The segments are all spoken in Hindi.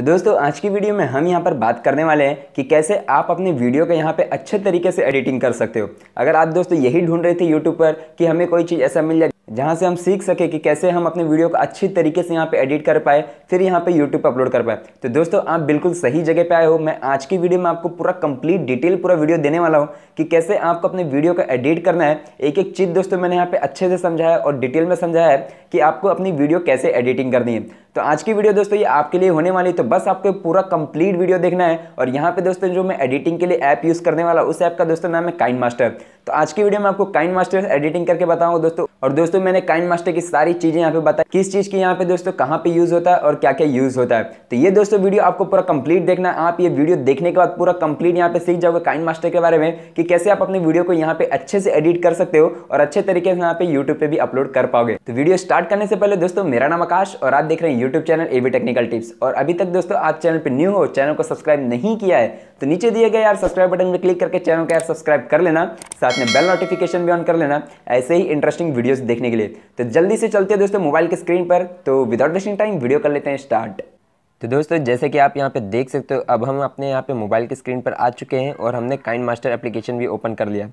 तो दोस्तों आज की वीडियो में हम यहाँ पर बात करने वाले हैं कि कैसे आप अपने वीडियो का यहाँ पे अच्छे तरीके से एडिटिंग कर सकते हो अगर आप दोस्तों यही ढूंढ रहे थे यूट्यूब पर कि हमें कोई चीज़ ऐसा मिल जाए जहाँ से हम सीख सके कि कैसे हम अपने वीडियो को अच्छी तरीके से यहाँ पे एडिट कर पाए फिर यहाँ पे यूट्यूब पर अपलोड कर पाए तो दोस्तों आप बिल्कुल सही जगह पे आए हो मैं आज की वीडियो में आपको पूरा कंप्लीट डिटेल पूरा वीडियो देने वाला हूँ कि कैसे आपको अपने वीडियो का एडिट करना है एक एक चीज़ दोस्तों मैंने यहाँ पर अच्छे से समझाया और डिटेल में समझाया है कि आपको अपनी वीडियो कैसे एडिटिंग करनी है तो आज की वीडियो दोस्तों ये आपके लिए होने वाली तो बस आपको पूरा कंप्लीट वीडियो देखना है और यहाँ पे दोस्तों जो मैं एडिटिंग के लिए ऐप यूज़ करने वाला उस ऐप का दोस्तों नाम है काइन मास्टर तो आज की वीडियो में आपको काइन मास्टर एडिटिंग करके बताऊंगा दोस्तों और दोस्तों मैंने काइन मास्टर की सारी चीज़ें यहाँ पे बताई किस चीज़ की यहाँ पे दोस्तों कहाँ पे यूज़ होता है और क्या क्या यूज़ होता है तो ये दोस्तों वीडियो आपको पूरा कंप्लीट देखना आप ये वीडियो देखने के बाद पूरा कंप्लीट यहाँ पे सीख जाओगे काइन मास्टर के बारे में कि कैसे आप अपने वीडियो को यहाँ पे अच्छे से एडिट कर सकते हो और अच्छे तरीके से यहाँ पे यूट्यूब पे भी अपलोड कर पाओगे तो वीडियो स्टार्ट करने से पहले दोस्तों मेरा नाम आकाश और आप देख रहे हैं YouTube channel AV technical tips और अभी तक दोस्तों आप चैनल पर न्यू हो चैनल को सब्सक्राइब नहीं किया है तो नीचे दिए गए यार सब्सक्राइब बटन पर क्लिक करके चैनल को यार सब्सक्राइब कर लेना साथ में बेल नोटिफिकेशन भी ऑन कर लेना ऐसे ही इंटरेस्टिंग वीडियोस देखने के लिए तो जल्दी से चलते हैं दोस्तों मोबाइल के स्क्रीन पर तो विदाउट वेस्टिंग टाइम वीडियो कर लेते हैं स्टार्ट तो दोस्तों जैसे कि आप यहाँ पे देख सकते हो अब हम अपने यहाँ पे मोबाइल के स्क्रीन पर आ चुके हैं और हमने काइंड मास्टर एप्लीकेशन भी ओपन कर लिया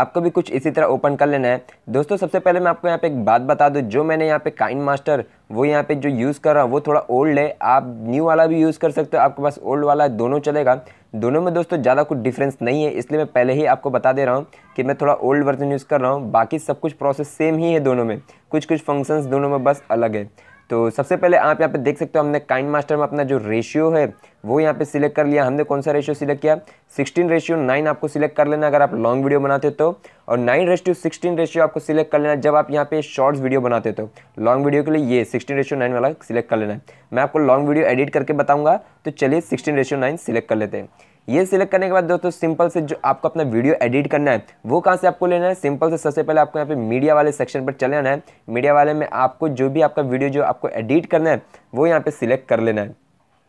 आपको भी कुछ इसी तरह ओपन कर लेना है दोस्तों सबसे पहले मैं आपको यहाँ पे एक बात बता दूँ जो मैंने यहाँ पे काइंड मास्टर वो यहाँ पे जो यूज़ कर रहा हूँ वो थोड़ा ओल्ड है आप न्यू वाला भी यूज़ कर सकते हो आपके पास ओल्ड वाला दोनों चलेगा दोनों में दोस्तों ज़्यादा कुछ डिफरेंस नहीं है इसलिए मैं पहले ही आपको बता दे रहा हूँ कि मैं थोड़ा ओल्ड वर्जन यूज़ कर रहा हूँ बाकी सब कुछ प्रोसेस सेम ही है दोनों में कुछ कुछ फंक्शंस दोनों में बस अलग है तो सबसे पहले आप यहाँ पे देख सकते हो हमने काइंड मास्टर में अपना जो रेशियो है वो यहाँ पे सिलेक्ट कर लिया हमने कौन सा रेशियो सिलेक्ट किया 16 रेशियो 9 आपको सिलेक्ट कर लेना अगर आप लॉन्ग वीडियो बनाते हो तो और 9 रेशियो 16 रेशियो आपको सिलेक्ट कर लेना जब आप यहाँ पे शॉर्ट्स वीडियो बनाते हो तो लॉन्ग वीडियो के लिए ये सिक्सटीन रेशियो नाइन वाला सिलेक्ट कर लेना है मैं आपको लॉन्ग वीडियो एडिट करके बताऊँगा तो चलिए सिक्सटीन रेशियो नाइन सिलेक्ट कर लेते हैं ये सिलेक्ट करने के बाद दोस्तों सिंपल से जो आपको अपना वीडियो एडिट करना है वो कहाँ से आपको लेना है सिंपल से सबसे पहले आपको यहाँ पे मीडिया वाले सेक्शन पर चले आना है मीडिया वाले में आपको जो भी आपका वीडियो जो आपको एडिट करना है वो यहाँ पे सिलेक्ट कर लेना है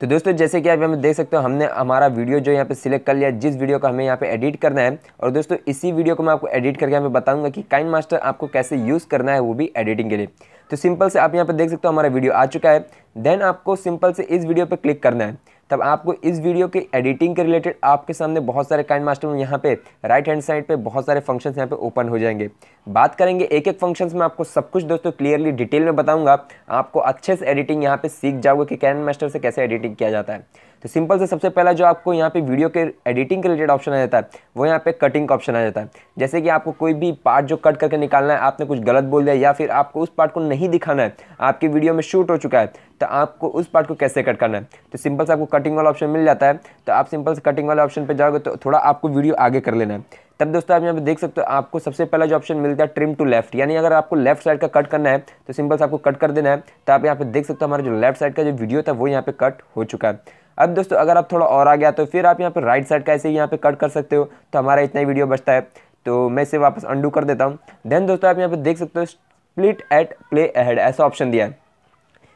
तो दोस्तों जैसे कि आप हम देख सकते हो हमने हमारा वीडियो जो यहाँ पे सिलेक्ट कर लिया जिस वीडियो को हमें यहाँ पे एडिट करना है और दोस्तों इसी वीडियो को मैं आपको एडिट करके यहाँ पे बताऊंगा कि काइन मास्टर आपको कैसे यूज़ करना है वो भी एडिटिंग के लिए तो सिंपल से आप यहाँ पे देख सकते हो हमारा वीडियो आ चुका है देन आपको सिंपल से इस वीडियो पर क्लिक करना है तब आपको इस वीडियो के एडिटिंग के रिलेटेड आपके सामने बहुत सारे काइंड मास्टर यहाँ पे राइट हैंड साइड पे बहुत सारे फंक्शन यहाँ पे ओपन हो जाएंगे बात करेंगे एक एक फंक्शन में आपको सब कुछ दोस्तों क्लियरली डिटेल में बताऊँगा आपको अच्छे से एडिटिंग यहाँ पे सीख जाओगे कि कैंड मास्टर से कैसे एडिटिंग किया जाता है तो सिंपल से सबसे पहला जो आपको यहाँ पे वीडियो के एडिटिंग के रिलेटेड ऑप्शन आ जाता है वो यहाँ पे कटिंग का ऑप्शन आ जाता है जैसे कि आपको कोई भी पार्ट जो कट करके निकालना है आपने कुछ गलत बोल दिया या फिर आपको उस पार्ट को नहीं दिखाना है आपकी वीडियो में शूट हो चुका है तो आपको उस पार्ट को कैसे कट करना है तो सिंपल से आपको कटिंग वाला ऑप्शन मिल जाता है तो आप सिंपल से कटिंग वाले ऑप्शन पर जाओगे तो थोड़ा आपको वीडियो आगे कर लेना है तब दोस्तों आप यहाँ पे देख सकते हो आपको सबसे पहला जो ऑप्शन मिलता है ट्रिम टू लेफ्ट यानी अगर आपको लेफ्ट साइड का कट करना है तो सिंपल से आपको कट कर देना है तो आप यहाँ पे देख सकते हो हमारा जो लेफ्ट साइड का जो वीडियो था वो यहाँ पे कट हो चुका है अब दोस्तों अगर आप थोड़ा और आ गया तो फिर आप यहाँ पर राइट साइड का ऐसे ही यहाँ पर कट कर सकते हो तो हमारा इतना ही वीडियो बचता है तो मैं इसे वापस अंडू कर देता हूँ देन दोस्तों आप यहाँ पर देख सकते हो स्प्लिट एट प्ले अहेड ऐसा ऑप्शन दिया है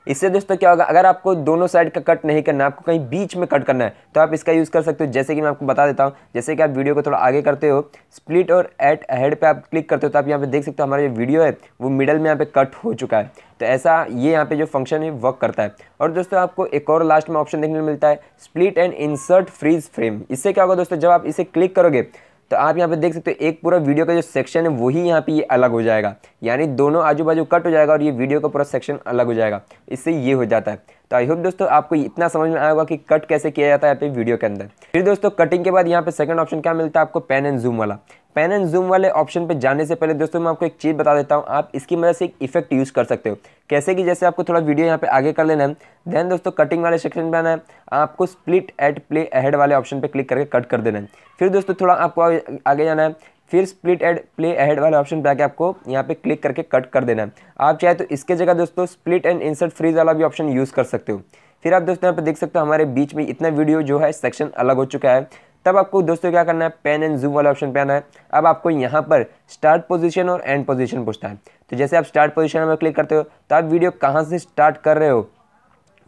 इससे दोस्तों क्या होगा अगर आपको दोनों साइड का कट नहीं करना आपको कहीं बीच में कट करना है तो आप इसका यूज़ कर सकते हो जैसे कि मैं आपको बता देता हूँ जैसे कि आप वीडियो को थोड़ा आगे करते हो स्प्लिट और एट हेड पर आप क्लिक करते हो तो आप यहाँ पर देख सकते हो हमारा जो वीडियो है वो मिडल में यहाँ पर कट हो चुका है तो ऐसा ये यहाँ पे जो फंक्शन है वर्क करता है और दोस्तों आपको एक और लास्ट में ऑप्शन देखने को मिलता है split and insert freeze frame इससे क्या होगा दोस्तों जब आप इसे क्लिक करोगे तो आप यहाँ पे देख सकते हो एक पूरा वीडियो का जो सेक्शन है वही यहाँ पे ये अलग हो जाएगा यानी दोनों आजू बाजू कट हो जाएगा और ये वीडियो का पूरा सेक्शन अलग हो जाएगा इससे ये हो जाता है तो आई होप दोस्तों आपको इतना समझ में आया होगा कि कट कैसे किया जाता है यहाँ पे वीडियो के अंदर फिर दोस्तों कटिंग के बाद यहाँ पे सेकंड ऑप्शन क्या मिलता है आपको पेन एंड जूम वाला पेन एंड जूम वाले ऑप्शन पे जाने से पहले दोस्तों मैं आपको एक चीज़ बता देता हूँ आप इसकी मदद से एक इफेक्ट यूज़ कर सकते हो कैसे कि जैसे आपको थोड़ा वीडियो यहाँ पे आगे कर लेना है देन दोस्तों कटिंग वाले सेक्शन पे आना है आपको स्प्लिट एट प्ले अहेड वाले ऑप्शन पे क्लिक करके कट कर देना है फिर दोस्तों थोड़ा आपको आगे जाना है फिर स्प्लिट एड प्ले अहेड वाले ऑप्शन पे आके आपको यहाँ पे क्लिक करके कट कर देना है आप चाहे तो इसके जगह दोस्तों स्प्लिट एंड इंसर्ट फ्रीज वाला भी ऑप्शन यूज़ कर सकते हो फिर आप दोस्तों यहाँ पे देख सकते हो हमारे बीच में इतना वीडियो जो है सेक्शन अलग हो चुका है तब आपको दोस्तों क्या करना है पेन एंड जूम वाला ऑप्शन पे आना है अब आपको यहाँ पर स्टार्ट पोजिशन और एंड पोजिशन पूछता है तो जैसे आप स्टार्ट पोजिशन में क्लिक करते हो तो आप वीडियो कहाँ से स्टार्ट कर रहे हो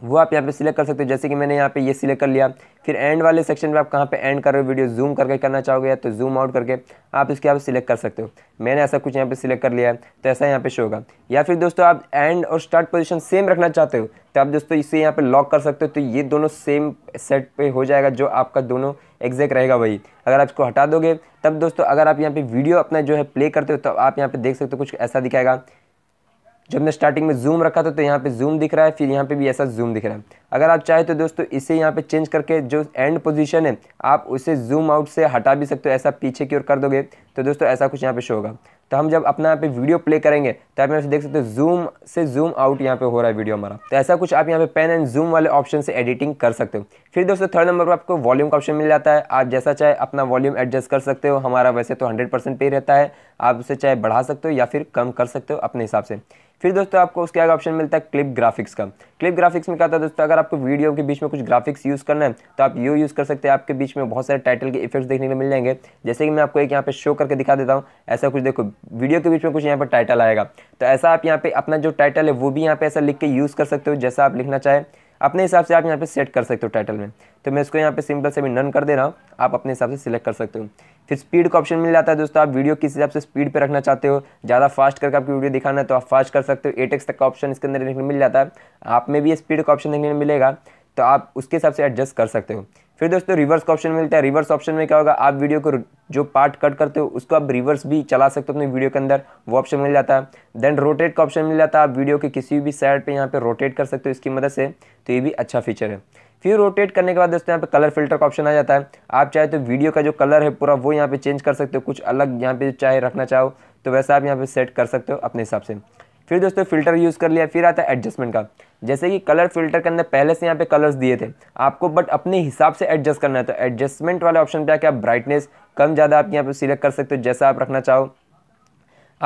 वो आप यहाँ पे सिलेक्ट कर सकते हो जैसे कि मैंने यहाँ पे ये सिलेक्ट कर लिया फिर एंड वाले सेक्शन में आप कहाँ पे एंड कर रहे हो वीडियो जूम करके करना चाहोगे या तो जूम आउट करके आप इसके आप सिलेक्ट कर सकते हो मैंने ऐसा कुछ यहाँ पे सिलेक्ट कर लिया है तो ऐसा यहाँ पे शो होगा या फिर दोस्तों आप एंड और स्टार्ट पोजिशन सेम रखना चाहते हो तो आप दोस्तों इसे यहाँ पर लॉक कर सकते हो तो ये दोनों सेम सेट पर हो जाएगा जो आपका दोनों एग्जैक्ट रहेगा वही अगर आप इसको हटा दोगे तब दोस्तों अगर आप यहाँ पर वीडियो अपना जो है प्ले करते हो तो आप यहाँ पर देख सकते हो कुछ ऐसा दिखाएगा जब हमने स्टार्टिंग में जूम रखा था तो यहाँ पे जूम दिख रहा है फिर यहाँ पे भी ऐसा जूम दिख रहा है अगर आप चाहें तो दोस्तों इसे यहाँ पे चेंज करके जो एंड पोजीशन है आप उसे जूम आउट से हटा भी सकते हो ऐसा पीछे की ओर कर दोगे तो दोस्तों ऐसा कुछ यहाँ पे शो होगा तो हम जब अपना यहाँ पे वीडियो प्ले करेंगे तो आप यहाँ से देख सकते हो जूम से जूम आउट यहाँ पे हो रहा है वीडियो हमारा तो ऐसा कुछ आप यहाँ पे पेन एंड जूम वाले ऑप्शन से एडिटिंग कर सकते हो फिर दोस्तों थर्ड नंबर पर आपको वॉल्यूम का ऑप्शन मिल जाता है आप जैसा चाहे अपना वॉल्यूम एडजस्ट कर सकते हो हमारा वैसे तो हंड्रेड परसेंट पे रहता है आप उसे चाहे बढ़ा सकते हो या फिर कम कर सकते हो अपने हिसाब से फिर दोस्तों आपको उसके आगे ऑप्शन मिलता है क्लिप ग्राफिक्स का क्लिप ग्राफिक्स में क्या है दोस्तों अगर आपको वीडियो के बीच में कुछ ग्राफिक्स यूज़ करना है तो आप यू यूज़ कर सकते हैं आपके बीच में बहुत सारे टाइटल के इफेक्ट्स देखने को मिल जाएंगे जैसे कि मैं आपको एक यहाँ पे शो करके दिखा देता हूँ ऐसा कुछ देखो वीडियो के बीच में कुछ यहाँ पर टाइटल आएगा तो ऐसा आप यहाँ पे अपना जो टाइटल है वो भी यहाँ पे ऐसा लिख के यूज़ कर सकते हो जैसा आप लिखना चाहें अपने हिसाब से आप यहाँ पे सेट कर सकते हो टाइटल में तो मैं इसको यहाँ पे सिंपल से भी नन कर दे रहा हूँ आप अपने हिसाब से सिलेक्ट कर सकते हो फिर स्पीड का ऑप्शन मिल जाता है दोस्तों आप वीडियो किस हिसाब से स्पीड पे रखना चाहते हो ज़्यादा फास्ट करके आपकी वीडियो दिखाना है तो आप फास्ट कर सकते हो एट तक का ऑप्शन इसके अंदर देखने मिल जाता है आप में भी स्पीड का ऑप्शन देखने मिलेगा तो आप उसके हिसाब से एडजस्ट कर सकते हो फिर दोस्तों रिवर्स का ऑप्शन मिलता है रिवर्स ऑप्शन में क्या होगा आप वीडियो को जो पार्ट कट करते हो उसको आप रिवर्स भी चला सकते हो अपने वीडियो के अंदर वो ऑप्शन मिल जाता है देन रोटेट का ऑप्शन मिल जाता है आप वीडियो के किसी भी साइड पे यहाँ पे रोटेट कर सकते हो इसकी मदद से तो ये भी अच्छा फीचर है फिर रोटेट करने के बाद दोस्तों यहाँ पे कलर फिल्टर का ऑप्शन आ जाता है आप चाहे तो वीडियो का जो कलर है पूरा वो यहाँ पे चेंज कर सकते हो कुछ अलग यहाँ पे चाहे रखना चाहो तो वैसा आप यहाँ पे सेट कर सकते हो अपने हिसाब से फिर दोस्तों फिल्टर यूज़ कर लिया फिर आता है एडजस्टमेंट का जैसे कि कलर फिल्टर के अंदर पहले से यहाँ पे कलर्स दिए थे आपको बट अपने हिसाब से एडजस्ट करना है तो एडजस्टमेंट वाले ऑप्शन पे आके आप ब्राइटनेस कम ज़्यादा आप यहाँ पे सिलेक्ट कर सकते हो जैसा आप रखना चाहो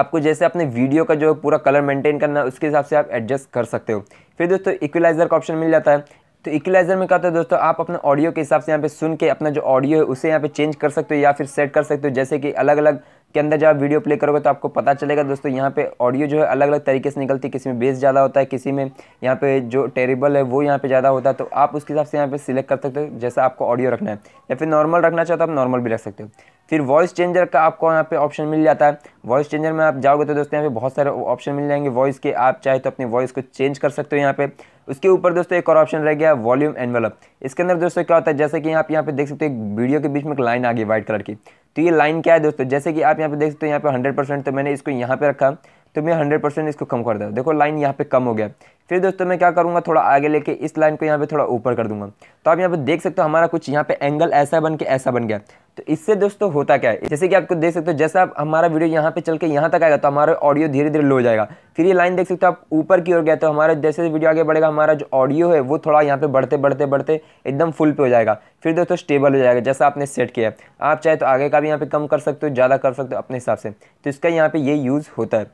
आपको जैसे अपने वीडियो का जो पूरा कलर मेंटेन करना है उसके हिसाब से आप एडजस्ट कर सकते हो फिर दोस्तों इक्वलाइज़र का ऑप्शन मिल जाता है तो इक्वलाइजर में क्या होता है दोस्तों आप अपने ऑडियो के हिसाब से यहाँ पे सुन के अपना जो ऑडियो है उसे यहाँ पे चेंज कर सकते हो या फिर सेट कर सकते हो जैसे कि अलग अलग के अंदर जब आप वीडियो प्ले करोगे तो आपको पता चलेगा दोस्तों यहाँ पे ऑडियो जो है अलग अलग तरीके से निकलती है किसी में बेस ज़्यादा होता है किसी में यहाँ पे जो टेरिबल है वो यहाँ पे ज़्यादा होता है तो आप उसके हिसाब से यहाँ पे सिलेक्ट कर सकते हो जैसा आपको ऑडियो रखना है या फिर नॉर्मल रखना चाहते हो तो आप नॉर्मल भी रख सकते हो फिर वॉइस चेंजर का आपको यहाँ पे ऑप्शन मिल जाता है वॉइस चेंजर में आप जाओगे तो दोस्तों यहाँ पे बहुत सारे ऑप्शन मिल जाएंगे वॉइस के आप चाहे तो अपनी वॉइस को चेंज कर सकते हो यहाँ पे उसके ऊपर दोस्तों एक और ऑप्शन रह गया वॉल्यूम एनवेलप इसके अंदर दोस्तों क्या होता है जैसे कि आप यहाँ पे देख सकते हो वीडियो के बीच में एक लाइन आ गई व्हाइट कलर की तो ये लाइन क्या है दोस्तों जैसे कि आप यहाँ पे देख सकते हो यहाँ पे हंड्रेड परसेंट तो मैंने इसको यहाँ पे रखा तो मैं हंड्रेड परसेंट इसको कम कर दूँ देखो लाइन यहाँ पे कम हो गया फिर दोस्तों मैं क्या करूँगा थोड़ा आगे लेके इस लाइन को यहाँ पे थोड़ा ऊपर कर दूंगा तो आप यहाँ पे देख सकते हो हमारा कुछ यहाँ पे एंगल ऐसा बन के ऐसा बन गया तो इससे दोस्तों होता क्या है जैसे कि आपको देख सकते हो जैसा आप हमारा वीडियो यहाँ पे चल के यहाँ तक आएगा तो हमारा ऑडियो धीरे धीरे लो जाएगा फिर ये लाइन देख सकते हो आप ऊपर की ओर गया तो हमारा जैसे वीडियो आगे बढ़ेगा हमारा जो ऑडियो है वो थोड़ा यहाँ पे बढ़ते बढ़ते बढ़ते एकदम फुल पे हो जाएगा फिर दोस्तों स्टेबल हो जाएगा जैसा आपने सेट किया आप चाहे तो आगे का भी यहाँ पे कम कर सकते हो ज़्यादा कर सकते हो अपने हिसाब से तो इसका यहाँ पे ये यूज़ होता है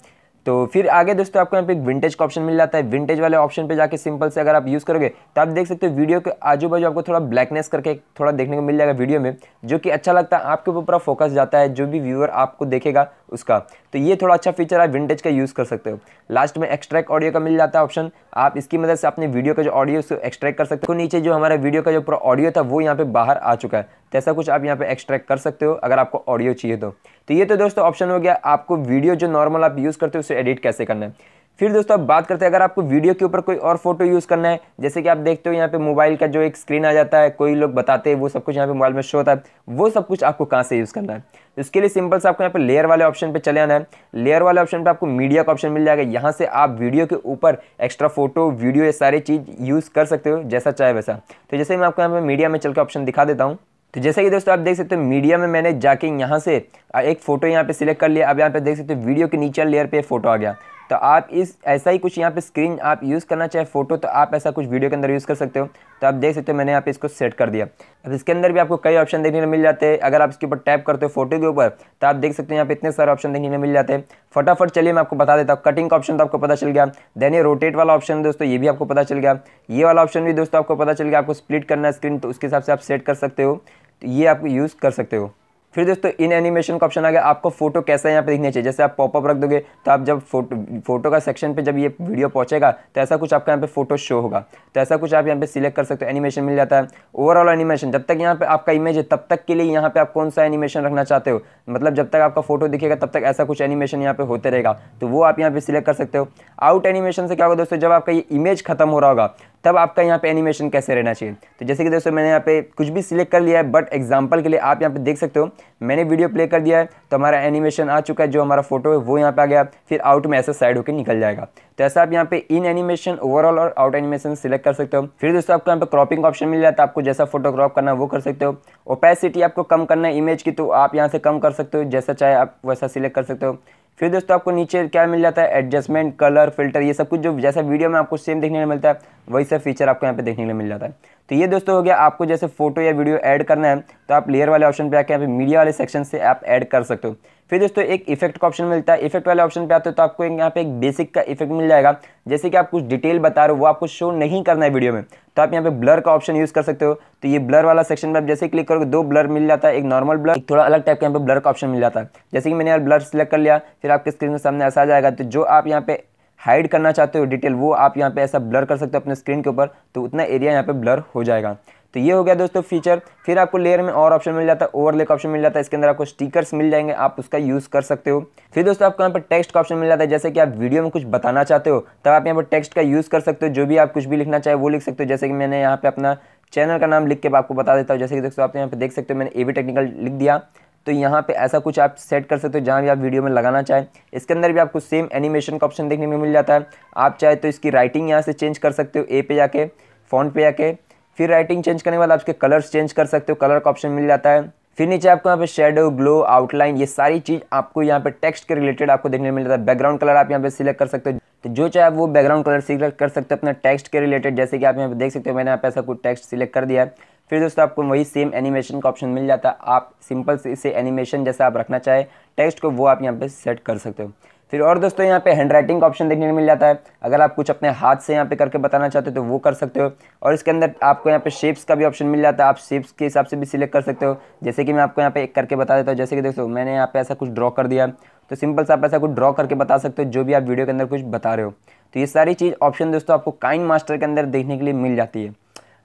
तो फिर आगे दोस्तों आपको यहाँ पे एक विंटेज का ऑप्शन मिल जाता है विंटेज वाले ऑप्शन पे जाके सिंपल से अगर आप यूज़ करोगे तो आप देख सकते हो वीडियो के आजू बाजू आपको थोड़ा ब्लैकनेस करके थोड़ा देखने को मिल जाएगा वीडियो में जो कि अच्छा लगता है आपके ऊपर पूरा फोकस जाता है जो भी व्यूअर आपको देखेगा उसका तो ये थोड़ा अच्छा फीचर आप विंटेज का यूज़ कर सकते हो लास्ट में एक्स्ट्रैक्ट ऑडियो का मिल जाता है ऑप्शन आप इसकी मदद से अपने वीडियो का जो ऑडियो उसको एक्सट्रैक्ट कर सकते हो नीचे जो हमारा वीडियो का जो पूरा ऑडियो था वो यहाँ पे बाहर आ चुका है तो ऐसा कुछ आप यहाँ पे एक्सट्रैक्ट कर सकते हो अगर आपको ऑडियो चाहिए तो।, तो ये तो दोस्तों ऑप्शन हो गया आपको वीडियो जो नॉर्मल आप यूज़ करते हो उसे एडिट कैसे करना है फिर दोस्तों अब बात करते हैं अगर आपको वीडियो के ऊपर कोई और फोटो यूज़ करना है जैसे कि आप देखते हो यहाँ पे मोबाइल का जो एक स्क्रीन आ जाता है कोई लोग बताते हैं वो सब कुछ यहाँ पे मोबाइल में शो होता है वो सब कुछ आपको कहाँ से यूज़ करना है तो इसके लिए सिंपल से आपको यहाँ पे लेयर वाले ऑप्शन पर चले आना है लेयर वाले ऑप्शन पर आपको मीडिया का ऑप्शन मिल जाएगा यहाँ से आप वीडियो के ऊपर एक्स्ट्रा फोटो वीडियो ये सारी चीज़ यूज़ कर सकते हो जैसा चाहे वैसा तो जैसे मैं आपको यहाँ पर मीडिया में चल के ऑप्शन दिखा देता हूँ तो जैसे कि दोस्तों आप देख सकते हो मीडिया में मैंने जाके यहाँ से एक फोटो यहाँ पे सिलेक्ट कर लिया अब यहाँ पे देख सकते हो वीडियो के नीचे लेयर पे फोटो आ गया तो आप इस ऐसा ही कुछ यहाँ पे स्क्रीन आप यूज़ करना चाहे फोटो तो आप ऐसा कुछ वीडियो के अंदर यूज़ कर सकते हो तो आप देख सकते हो मैंने यहाँ पे इसको सेट कर दिया अब इसके अंदर भी आपको कई ऑप्शन देखने को मिल जाते हैं अगर आप इसके ऊपर टैप करते हो फोटो के ऊपर तो आप देख सकते हो यहाँ पे इतने सारे ऑप्शन देखने को मिल जाते हैं फटाफट चलिए मैं आपको बता देता हूँ कटिंग का ऑप्शन तो आपको पता चल गया देन ये रोटेट वाला ऑप्शन दोस्तों ये भी आपको पता चल गया ये वाला ऑप्शन भी दोस्तों आपको पता चल गया आपको स्प्लिट करना स्क्रीन तो उसके हिसाब से आप सेट कर सकते हो तो ये आप यूज़ कर सकते हो फिर दोस्तों इन एनिमेशन का ऑप्शन आ गया आपको फोटो कैसा यहाँ पे दिखना चाहिए जैसे आप पॉपअप रख दोगे तो आप जब फोटो फोटो का सेक्शन पे जब ये वीडियो पहुंचेगा तो ऐसा कुछ आपका यहाँ पे फोटो शो होगा तो ऐसा कुछ आप यहाँ पे सिलेक्ट कर सकते हो एनिमेशन मिल जाता है ओवरऑल एनिमेशन जब तक यहाँ पे आपका इमेज है तब तक के लिए यहाँ पे आप कौन सा एनिमेशन रखना चाहते हो मतलब जब तक आपका फोटो दिखेगा तब तक ऐसा कुछ एनिमेशन यहाँ पे होते रहेगा तो वो आप यहाँ पे सिलेक्ट कर सकते हो आउट एनिमेशन से क्या होगा दोस्तों जब आपका ये इमेज खत्म हो रहा होगा तब आपका यहाँ पे एनिमेशन कैसे रहना चाहिए तो जैसे कि दोस्तों मैंने यहाँ पे कुछ भी सिलेक्ट कर लिया है बट एग्जाम्पल के लिए आप यहाँ पे देख सकते हो मैंने वीडियो प्ले कर दिया है तो हमारा एनिमेशन आ चुका है जो हमारा फोटो है वो यहाँ पे आ गया फिर आउट में ऐसा साइड होकर निकल जाएगा तो ऐसा आप यहाँ पे इन एनिमेशन ओवरऑल और आउट एनिमेशन सिलेक्ट कर सकते हो फिर दोस्तों आपको यहाँ पे क्रॉपिंग ऑप्शन मिल जाता है आपको जैसा फोटो क्रॉप करना वो कर सकते हो ओपेसिटी आपको कम करना है इमेज की तो आप यहाँ से कम कर सकते हो जैसा चाहे आप वैसा सिलेक्ट कर सकते हो फिर दोस्तों आपको नीचे क्या मिल जाता है एडजस्टमेंट कलर फिल्टर ये सब कुछ जो जैसा वीडियो में आपको सेम देखने को मिलता है वही सब फीचर आपको यहाँ पे देखने को मिल जाता है तो ये दोस्तों हो गया आपको जैसे फोटो या वीडियो ऐड करना है तो आप लेयर वाले ऑप्शन पे आके यहाँ पे मीडिया वाले सेक्शन से आप ऐड कर सकते हो फिर दोस्तों एक इफेक्ट का ऑप्शन मिलता है इफेक्ट वाले ऑप्शन पे आते हो तो आपको यहाँ पे एक बेसिक का इफेक्ट मिल जाएगा जैसे कि आप कुछ डिटेल बता रहे हो वो आपको शो नहीं करना है वीडियो में तो आप यहाँ पे ब्लर का ऑप्शन यूज़ कर सकते हो तो ये ब्लर वाला सेक्शन में आप जैसे क्लिक करोगे दो ब्लर मिल जाता है एक नॉर्मल ब्लर एक थोड़ा अलग टाइप का यहाँ पे ब्लर का ऑप्शन मिल जाता है जैसे कि मैंने यार ब्लर सेलेक्ट कर लिया फिर आपके स्क्रीन के सामने ऐसा आ जाएगा तो जो आप यहाँ पे हाइड करना चाहते हो डिटेल वो आप यहाँ पे ऐसा ब्लर कर सकते हो अपने स्क्रीन के ऊपर तो उतना एरिया यहाँ पे ब्लर हो जाएगा तो ये हो गया दोस्तों फीचर फिर आपको लेयर में और ऑप्शन मिल जाता है ओवर का ऑप्शन मिल जाता है इसके अंदर आपको स्टिकर्स मिल जाएंगे आप उसका यूज़ कर सकते हो फिर दोस्तों आपको यहाँ पर टेक्स्ट का ऑप्शन मिल जाता है जैसे कि आप वीडियो में कुछ बताना चाहते हो तब आप यहाँ पर टेक्स्ट का यूज़ कर सकते हो जो भी आप कुछ भी लिखना चाहे वो लिख सकते हो जैसे कि मैंने यहाँ पे अपना चैनल का नाम लिख के आपको बता देता हूँ जैसे कि दोस्तों आप यहाँ पर देख सकते हो मैंने ए बी टेक्निकल लिख दिया तो यहाँ पे ऐसा कुछ आप सेट कर सकते हो जहाँ भी आप वीडियो में लगाना चाहें इसके अंदर भी आपको सेम एनिमेशन का ऑप्शन देखने में मिल जाता है आप चाहे तो इसकी राइटिंग यहाँ से चेंज कर सकते हो ए पे जाके फ़ॉन्ट पे जाके फिर राइटिंग चेंज करने वाला बाद कलर्स चेंज कर सकते हो कलर का ऑप्शन मिल जाता है फिर नीचे आपको यहाँ पे शेडो ग्लो आउटलाइन ये सारी चीज़ आपको यहाँ पे टेक्स्ट के रिलेटेड आपको देखने मिल जाता है बैकग्राउंड कलर आप यहाँ पे सिलेक्ट कर सकते हो तो जो चाहे वो बैकग्राउंड कलर सिलेक्ट कर सकते हो अपने टेक्स्ट के रिलेटेड जैसे कि आप यहाँ पे देख सकते हो मैंने यहाँ पे ऐसा कुछ टेक्स्ट सिलेक्ट कर दिया फिर दोस्तों आपको वही सेम एनिमेशन का ऑप्शन मिल जाता है आप सिंपल से इसे एनिमेशन जैसा आप रखना चाहे टेक्स्ट को वो आप यहाँ पे सेट कर सकते हो फिर और दोस्तों यहाँ पे हैंड राइटिंग का ऑप्शन देखने को मिल जाता है अगर आप कुछ अपने हाथ से यहाँ पे करके बताना चाहते हो तो वो कर सकते हो और इसके अंदर आपको यहाँ पे शेप्स का भी ऑप्शन मिल जाता है आप शेप्स के हिसाब से भी सिलेक्ट कर सकते हो जैसे कि मैं आपको यहाँ पे एक करके बता देता हूँ जैसे कि दोस्तों मैंने यहाँ पे ऐसा कुछ ड्रॉ कर दिया तो सिंपल से आप ऐसा कुछ ड्रॉ करके बता सकते हो जो भी आप वीडियो के अंदर कुछ बता रहे हो तो ये सारी चीज़ ऑप्शन दोस्तों आपको काइन मास्टर के अंदर देखने के लिए मिल जाती है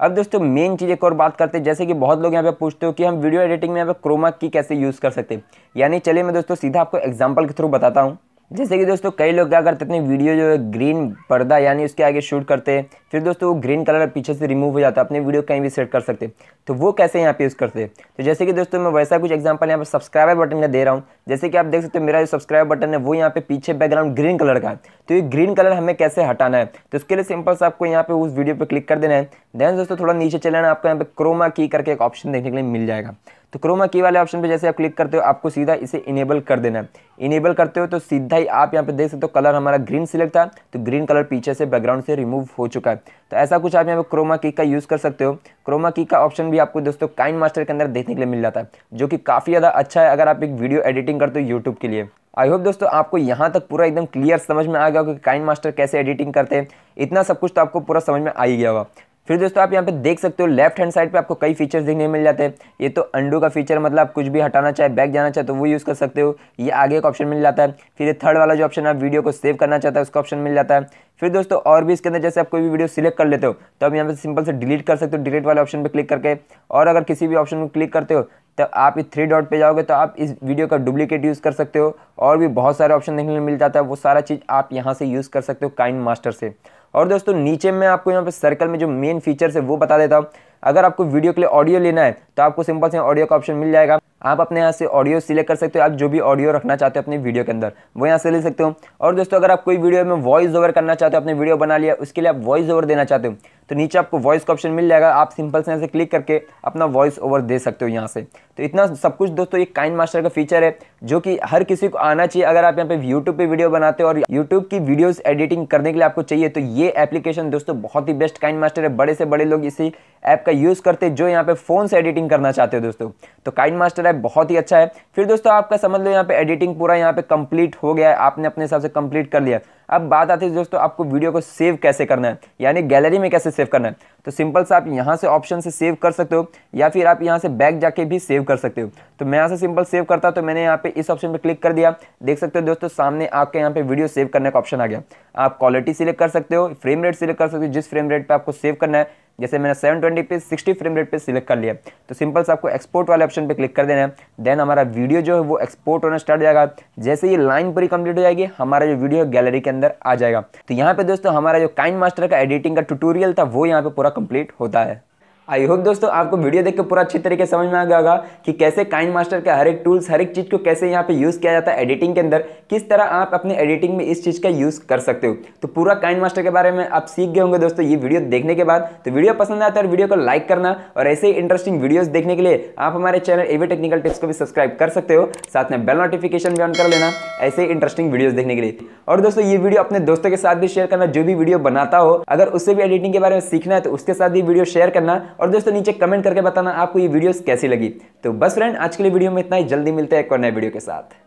अब दोस्तों मेन चीज़ एक और बात करते हैं जैसे कि बहुत लोग यहाँ पे पूछते हो कि हम वीडियो एडिटिंग में यहाँ पे क्रोमा की कैसे यूज़ कर सकते हैं यानी चलिए मैं दोस्तों सीधा आपको एग्जांपल के थ्रू बताता हूँ जैसे कि दोस्तों कई लोग क्या करते अपनी वीडियो जो है ग्रीन पर्दा यानी उसके आगे शूट करते हैं फिर दोस्तों वो ग्रीन कलर पीछे से रिमूव हो जाता है अपनी वीडियो कहीं भी सेट कर सकते तो वो कैसे यहाँ पे यूज़ करते हैं तो जैसे कि दोस्तों मैं वैसा कुछ एग्जांपल यहाँ पर सब्सक्राइबर बटन का दे रहा हूँ जैसे कि आप देख सकते हो मेरा जो सब्सक्राइबर बटन है वो यहाँ पे पीछे बैकग्राउंड ग्रीन कलर का है तो ये ग्रीन कलर हमें कैसे हटाना है तो उसके लिए सिंपल से आपको यहाँ पे उस वीडियो पर क्लिक कर देना है देन दोस्तों थोड़ा नीचे चले आपको यहाँ पे क्रोमा की करके एक ऑप्शन देखने के लिए मिल जाएगा तो क्रोमा की वाले ऑप्शन पे जैसे आप क्लिक करते हो आपको सीधा इसे इनेबल कर देना है इनेबल करते हो तो सीधा ही आप यहाँ पे देख सकते हो कलर हमारा ग्रीन सिलेक्ट था तो ग्रीन कलर पीछे से बैकग्राउंड से रिमूव हो चुका है तो ऐसा कुछ आप यहाँ पे क्रोमा की का यूज़ कर सकते हो क्रोमा की का ऑप्शन भी आपको दोस्तों काइन मास्टर के अंदर देखने के लिए मिल जाता है जो कि काफ़ी ज़्यादा अच्छा है अगर आप एक वीडियो एडिटिंग करते हो यूट्यूब के लिए आई होप दोस्तों आपको यहाँ तक पूरा एकदम क्लियर समझ में आ गया कि काइन मास्टर कैसे एडिटिंग करते हैं इतना सब कुछ तो आपको पूरा समझ में आ ही गया होगा फिर दोस्तों आप यहाँ पे देख सकते हो लेफ्ट हैंड साइड पे आपको कई फीचर्स देखने मिल जाते हैं ये तो अंडू का फीचर मतलब आप कुछ भी हटाना चाहे बैक जाना चाहे तो वो यूज़ कर सकते हो ये आगे एक ऑप्शन मिल जाता है फिर ये थर्ड वाला जो ऑप्शन आप वीडियो को सेव करना चाहता है उसका ऑप्शन मिल जाता है फिर दोस्तों और भी इसके अंदर जैसे आप कोई भी वीडियो सिलेक्ट कर लेते हो तो आप यहाँ पे सिंपल से डिलीट कर सकते हो डिलीट वाले ऑप्शन पर क्लिक करके और अगर किसी भी ऑप्शन में क्लिक करते हो तो आप इस थ्री डॉट पे जाओगे तो आप इस वीडियो का डुप्लीकेट यूज़ कर सकते हो और भी बहुत सारे ऑप्शन देखने को मिल जाता है वो सारा चीज़ आप यहाँ से यूज़ कर सकते हो काइन मास्टर से और दोस्तों नीचे मैं आपको यहाँ पे सर्कल में जो मेन फीचर्स है वो बता देता हूँ अगर आपको वीडियो के लिए ऑडियो लेना है तो आपको सिंपल से ऑडियो का ऑप्शन मिल जाएगा आप अपने यहाँ से ऑडियो सिलेक्ट कर सकते हो आप जो भी ऑडियो रखना चाहते हो अपनी वीडियो के अंदर वो यहाँ से ले सकते हो और दोस्तों अगर आप कोई वीडियो में वॉइस ओवर करना चाहते हो अपने वीडियो बना लिया उसके लिए आप वॉइस ओवर देना चाहते हो तो नीचे आपको वॉइस का ऑप्शन मिल जाएगा आप सिंपल से यहाँ से क्लिक करके अपना वॉइस ओवर दे सकते हो यहाँ से तो इतना सब कुछ दोस्तों ये काइन मास्टर का फीचर है जो कि हर किसी को आना चाहिए अगर आप यहाँ पे यूट्यूब पे वीडियो बनाते हो और यूट्यूब की वीडियोस एडिटिंग करने के लिए आपको चाहिए तो ये एप्लीकेशन दोस्तों बहुत ही बेस्ट काइन मास्टर है बड़े से बड़े लोग इसी ऐप का यूज़ करते जो यहाँ पे फ़ोन से एडिटिंग करना चाहते हो दोस्तों तो काइन मास्टर ऐप बहुत ही अच्छा है फिर दोस्तों आपका समझ लो यहाँ पे एडिटिंग पूरा यहाँ पे कंप्लीट हो गया है आपने अपने हिसाब से कंप्लीट कर लिया अब बात आती है दोस्तों आपको वीडियो को सेव कैसे करना है यानी गैलरी में कैसे सेव करना है तो सिंपल सा आप यहाँ से ऑप्शन से सेव कर सकते हो या फिर आप यहाँ से बैक जाके भी सेव कर सकते हो तो मैं यहाँ से सिंपल सेव करता तो मैंने यहाँ पे इस ऑप्शन पे क्लिक कर दिया देख सकते हो दोस्तों सामने आपके यहाँ पे वीडियो सेव करने का ऑप्शन आ गया आप क्वालिटी सिलेक्ट कर सकते हो फ्रेम रेट सिलेक्ट कर सकते हो जिस फ्रेम रेट पर आपको सेव करना है जैसे मैंने सेवन ट्वेंटी पे सिक्सटी फ्रेम रेट पे सिलेक्ट कर लिया तो सिंपल से आपको एक्सपोर्ट वाले ऑप्शन पे क्लिक कर देना है देन हमारा वीडियो जो है वो एक्सपोर्ट होना स्टार्ट हो जाएगा जैसे ये लाइन पूरी कंप्लीट हो जाएगी हमारा जो वीडियो गैलरी के अंदर आ जाएगा तो यहाँ पे दोस्तों हमारा जो काइन मास्टर का एडिटिंग का ट्यूटोरियल था वो यहाँ पे पूरा कंप्लीट होता है आई होप दोस्तों आपको वीडियो देख के पूरा अच्छी तरीके समझ में आ गया होगा कि कैसे काइन मास्टर के हर एक टूल्स हर एक चीज़ को कैसे यहाँ पे यूज़ किया जाता है एडिटिंग के अंदर किस तरह आप अपने एडिटिंग में इस चीज़ का यूज़ कर सकते हो तो पूरा काइन मास्टर के बारे में आप सीख गए होंगे दोस्तों ये वीडियो देखने के बाद तो वीडियो पसंद आता तो है वीडियो को लाइक करना और ऐसे ही इंटरेस्टिंग वीडियोज़ देखने के लिए आप हमारे चैनल एवी टेक्निकल टिप्स को भी सब्सक्राइब कर सकते हो साथ में बेल नोटिफिकेशन भी ऑन कर लेना ऐसे ही इंटरेस्टिंग वीडियोज़ देखने के लिए और दोस्तों ये वीडियो अपने दोस्तों के साथ भी शेयर करना जो भी वीडियो बनाता हो अगर उससे भी एडिटिंग के बारे में सीखना है तो उसके साथ भी वीडियो शेयर करना और दोस्तों नीचे कमेंट करके बताना आपको ये वीडियोस कैसी लगी तो बस फ्रेंड आज के लिए वीडियो में इतना ही जल्दी मिलते हैं एक और नए वीडियो के साथ